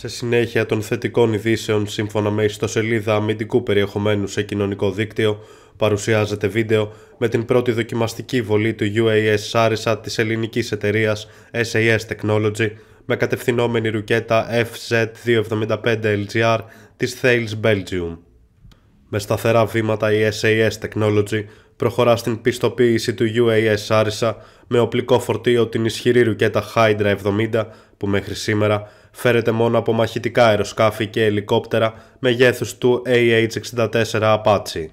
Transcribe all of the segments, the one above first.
Σε συνέχεια των θετικών ειδήσεων σύμφωνα με ιστοσελίδα αμυντικού περιεχομένου σε κοινωνικό δίκτυο, παρουσιάζεται βίντεο με την πρώτη δοκιμαστική βολή του UAS Sarisa της ελληνικής εταιρείας SAS Technology με κατευθυνόμενη ρουκέτα FZ275LGR της Thales Belgium. Με σταθερά βήματα η SAS Technology προχωρά στην πιστοποίηση του UAS Sarisa με οπλικό φορτίο την ισχυρή ρουκέτα Hydra 70 που μέχρι σήμερα φέρεται μόνο από μαχητικά αεροσκάφη και ελικόπτερα μεγέθους του AH-64 Apache.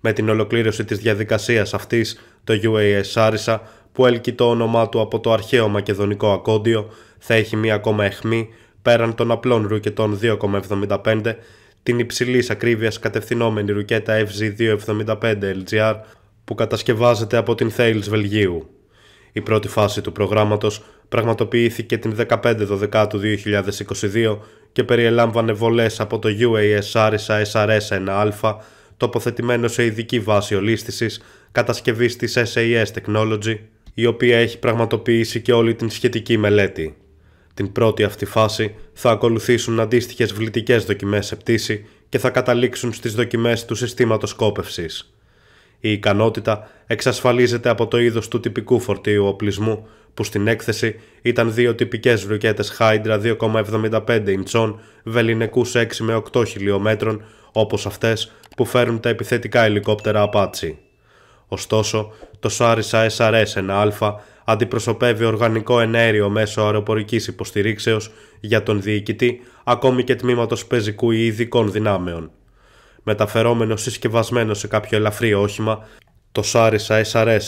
Με την ολοκλήρωση της διαδικασίας αυτής, το UAS Άρισα, που έλκει το όνομά του από το αρχαίο μακεδονικό ακόντιο, θα έχει μία ακόμα αιχμή πέραν των απλών ρουκετών 2,75, την υψηλής ακρίβειας κατευθυνόμενη ρουκέτα FZ275 LGR που κατασκευάζεται από την Thales Βελγίου. Η πρώτη φάση του προγράμματος πραγματοποιήθηκε την 15 Δεκάτου 2022 και περιελάμβανε βολές από το UAS Arisa SRS 1α, τοποθετημένο σε ειδική βάση ολίσθησης κατασκευής της SAS Technology, η οποία έχει πραγματοποιήσει και όλη την σχετική μελέτη. Την πρώτη αυτή φάση θα ακολουθήσουν αντίστοιχες βλητικές δοκιμές σε πτήση και θα καταλήξουν στις δοκιμές του συστήματος κόπευσης. Η ικανότητα εξασφαλίζεται από το είδος του τυπικού φορτίου οπλισμού που στην έκθεση ήταν δύο τυπικές βρουκέτες Hydra 2,75 ιντσών βελινεκούς 6 με 8 χιλιόμετρων όπως αυτές που φέρουν τα επιθετικά ελικόπτερα Apache. Ωστόσο, το Σάρισα SRS-1α αντιπροσωπεύει οργανικό ενέργειο μέσω αεροπορικής υποστηρίξεως για τον διοικητή ακόμη και τμήματος πεζικού ή ειδικών δυνάμεων μεταφερόμενο συσκευασμένο σε κάποιο ελαφρύ όχημα, το Σάρισα SRS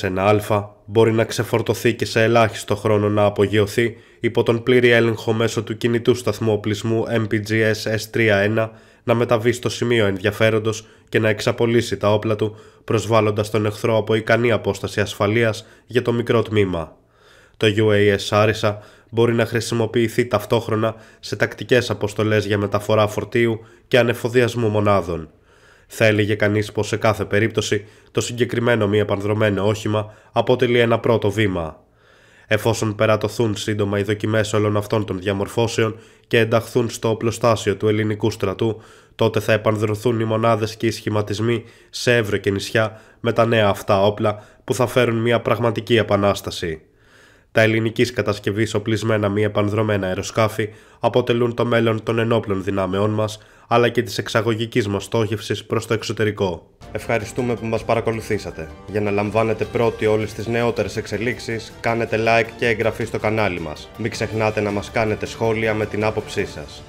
1α μπορεί να ξεφορτωθεί και σε ελάχιστο χρόνο να απογειωθεί υπό τον πλήρη έλεγχο μέσω του κινητού σταθμού οπλισμού MPGS S31 να μεταβεί στο σημείο ενδιαφέροντος και να εξαπολύσει τα όπλα του προσβάλλοντας τον εχθρό από ικανή απόσταση ασφαλείας για το μικρό τμήμα. Το UAS Άρισα μπορεί να χρησιμοποιηθεί ταυτόχρονα σε τακτικές αποστολές για μεταφορά φορτίου και ανεφοδιασμού μονάδων. Θα έλεγε κανείς πως σε κάθε περίπτωση το συγκεκριμένο μη επανδρομένο όχημα αποτελεί ένα πρώτο βήμα. Εφόσον περατωθούν σύντομα οι δοκιμές όλων αυτών των διαμορφώσεων και ενταχθούν στο οπλοστάσιο του ελληνικού στρατού, τότε θα επανδρωθούν οι μονάδες και οι σχηματισμοί σε εύρο και νησιά με τα νέα αυτά όπλα που θα φέρουν μια πραγματική επανάσταση. Τα ελληνικής κατασκευής οπλισμένα μη επανδρομένα αεροσκάφη αποτελούν το μέλλον των ενόπλων δυνάμεών μας αλλά και της εξαγωγικής μας στόχευσης προς το εξωτερικό. Ευχαριστούμε που μας παρακολουθήσατε. Για να λαμβάνετε πρώτοι όλες τις νεότερες εξελίξεις, κάνετε like και εγγραφή στο κανάλι μας. Μην ξεχνάτε να μας κάνετε σχόλια με την άποψή σας.